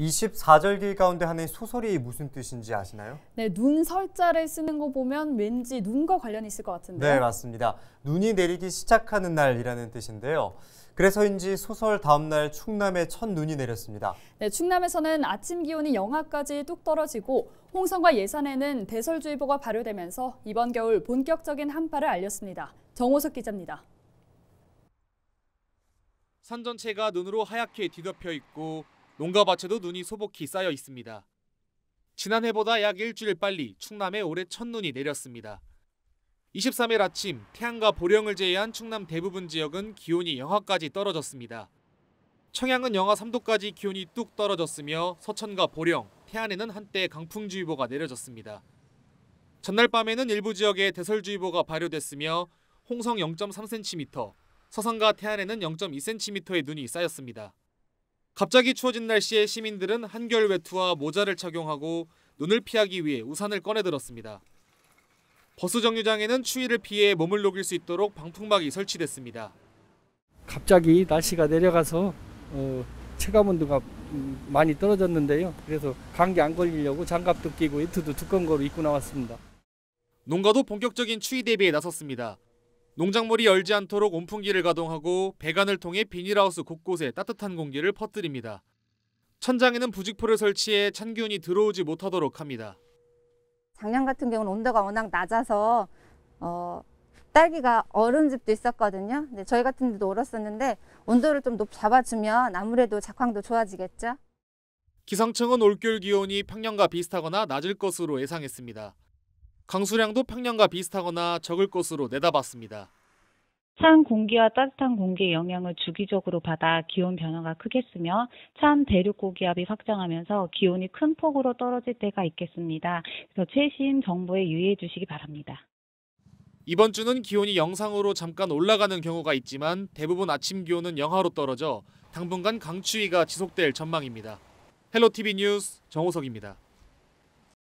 24절기 가운데 하나의 소설이 무슨 뜻인지 아시나요? 네, 눈 설자를 쓰는 거 보면 왠지 눈과 관련이 있을 것 같은데요. 네, 맞습니다. 눈이 내리기 시작하는 날이라는 뜻인데요. 그래서인지 소설 다음날 충남에 첫 눈이 내렸습니다. 네, 충남에서는 아침 기온이 영하까지 뚝 떨어지고 홍성과 예산에는 대설주의보가 발효되면서 이번 겨울 본격적인 한파를 알렸습니다. 정호석 기자입니다. 산 전체가 눈으로 하얗게 뒤덮여 있고 농가밭에도 눈이 소복히 쌓여 있습니다. 지난해보다 약 일주일 빨리 충남에 올해 첫눈이 내렸습니다. 23일 아침 태안과 보령을 제외한 충남 대부분 지역은 기온이 영하까지 떨어졌습니다. 청양은 영하 3도까지 기온이 뚝 떨어졌으며 서천과 보령, 태안에는 한때 강풍주의보가 내려졌습니다. 전날 밤에는 일부 지역에 대설주의보가 발효됐으며 홍성 0.3cm, 서산과 태안에는 0.2cm의 눈이 쌓였습니다. 갑자기 추워진 날씨에 시민들은 한결 외투와 모자를 착용하고 눈을 피하기 위해 우산을 꺼내들었습니다. 버스 정류장에는 추위를 피해 몸을 녹일 수 있도록 방풍막이 설치됐습니다. 갑자기 날씨가 내려가서 어, 체감온도가 음, 많이 떨어졌는데요. 그래서 감기 안 걸리려고 장갑도 끼고 외투도 두꺼운 거 입고 나왔습니다. 농가도 본격적인 추위 대비에 나섰습니다. 농작물이 열지 않도록 온풍기를 가동하고 배관을 통해 비닐하우스 곳곳에 따뜻한 공기를 퍼뜨립니다. 천장에는 부직포를 설치해 찬기운이 들어오지 못하도록 합니다. 작년 같은 경우는 온도가 워낙 낮아서 어, 딸기가 얼은 집도 있었거든요. 근데 저희 같은 데도 얼었었는데 온도를 좀높 잡아주면 아무래도 작황도 좋아지겠죠. 기상청은 올겨울 기온이 평년과 비슷하거나 낮을 것으로 예상했습니다. 강수량도 평년과 비슷하거나 적을 것으로 내다봤습니다. 찬 공기와 따뜻한 공기의 영향을 주기적으로 받아 기온 변화가 크겠으며 찬 대륙 고기압이 확장하면서 기온이 큰 폭으로 떨어질 때가 있겠습니다. 그래서 최신 정보에 유의해 주시기 바랍니다. 이번 주는 기온이 영상으로 잠깐 올라가는 경우가 있지만 대부분 아침 기온은 영하로 떨어져 당분간 강추위가 지속될 전망입니다. 헬로TV 뉴스 정호석입니다.